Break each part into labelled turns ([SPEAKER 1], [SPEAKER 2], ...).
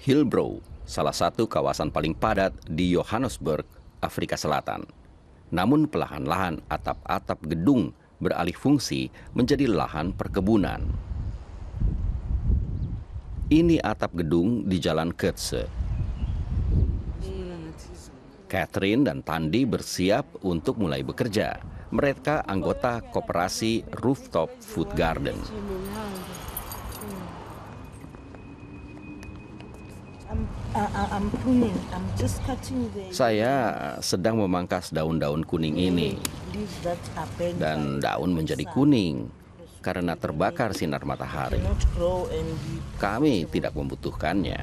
[SPEAKER 1] Hillbrow, salah satu kawasan paling padat di Johannesburg, Afrika Selatan. Namun pelahan-lahan atap-atap gedung beralih fungsi menjadi lahan perkebunan. Ini atap gedung di Jalan Ketse. Catherine dan Tandi bersiap untuk mulai bekerja. Mereka anggota koperasi Rooftop Food Garden. Saya sedang memangkas daun-daun kuning ini, dan daun menjadi kuning karena terbakar sinar matahari. Kami tidak membutuhkannya.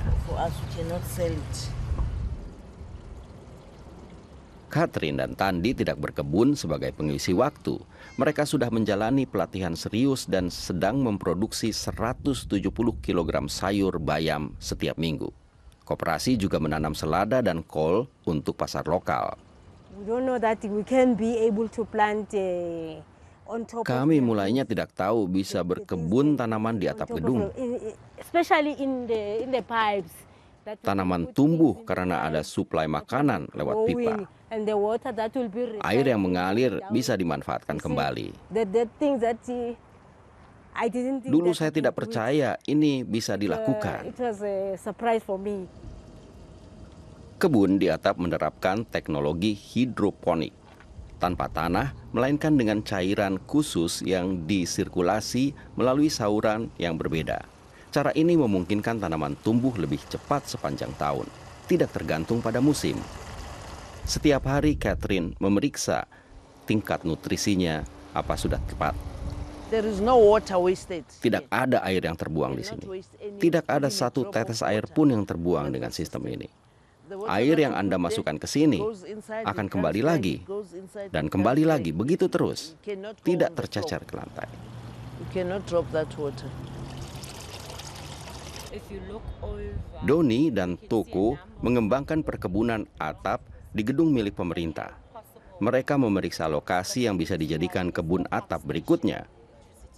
[SPEAKER 1] Catherine dan Tandi tidak berkebun sebagai pengisi waktu. Mereka sudah menjalani pelatihan serius dan sedang memproduksi 170 kg sayur bayam setiap minggu. Koperasi juga menanam selada dan kol untuk pasar lokal. Eh, Kami mulainya tidak tahu bisa berkebun tanaman di atap gedung. Tanaman tumbuh karena ada suplai makanan lewat pipa. Air yang mengalir bisa dimanfaatkan kembali. Dulu saya tidak percaya ini bisa dilakukan. Kebun di atap menerapkan teknologi hidroponik tanpa tanah, melainkan dengan cairan khusus yang disirkulasi melalui sauran yang berbeda. Cara ini memungkinkan tanaman tumbuh lebih cepat sepanjang tahun, tidak tergantung pada musim. Setiap hari Catherine memeriksa tingkat nutrisinya apa sudah tepat. Tidak ada air yang terbuang di sini. Tidak ada satu tetes air pun yang terbuang dengan sistem ini. Air yang Anda masukkan ke sini akan kembali lagi dan kembali lagi begitu terus. Tidak tercecer ke lantai. Doni dan Toko mengembangkan perkebunan atap di gedung milik pemerintah. Mereka memeriksa lokasi yang bisa dijadikan kebun atap berikutnya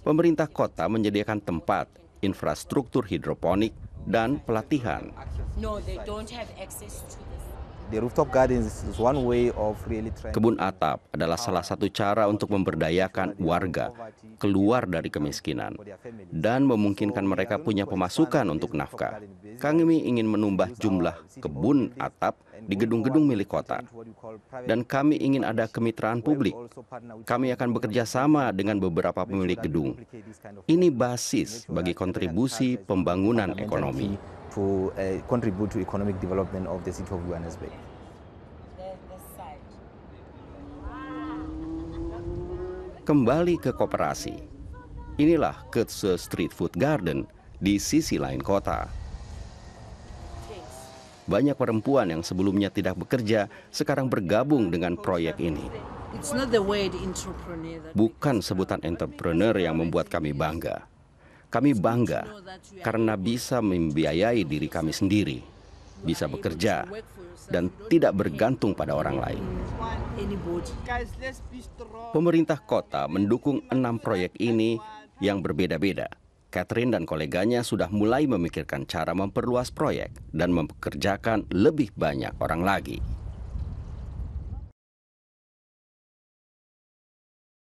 [SPEAKER 1] pemerintah kota menyediakan tempat, infrastruktur hidroponik, dan pelatihan. Kebun atap adalah salah satu cara untuk memberdayakan warga keluar dari kemiskinan dan memungkinkan mereka punya pemasukan untuk nafkah. Kami ingin menambah jumlah kebun atap di gedung-gedung milik kota. Dan kami ingin ada kemitraan publik. Kami akan bekerja sama dengan beberapa pemilik gedung. Ini basis bagi kontribusi pembangunan ekonomi to uh, contribute to economic development of the city of Johannesburg. Kembali ke koperasi. Inilah Ketse Street Food Garden di sisi lain kota. Banyak perempuan yang sebelumnya tidak bekerja sekarang bergabung dengan proyek ini. Bukan sebutan entrepreneur yang membuat kami bangga, kami bangga karena bisa membiayai diri kami sendiri, bisa bekerja, dan tidak bergantung pada orang lain. Pemerintah kota mendukung enam proyek ini yang berbeda-beda. Catherine dan koleganya sudah mulai memikirkan cara memperluas proyek dan mempekerjakan lebih banyak orang lagi.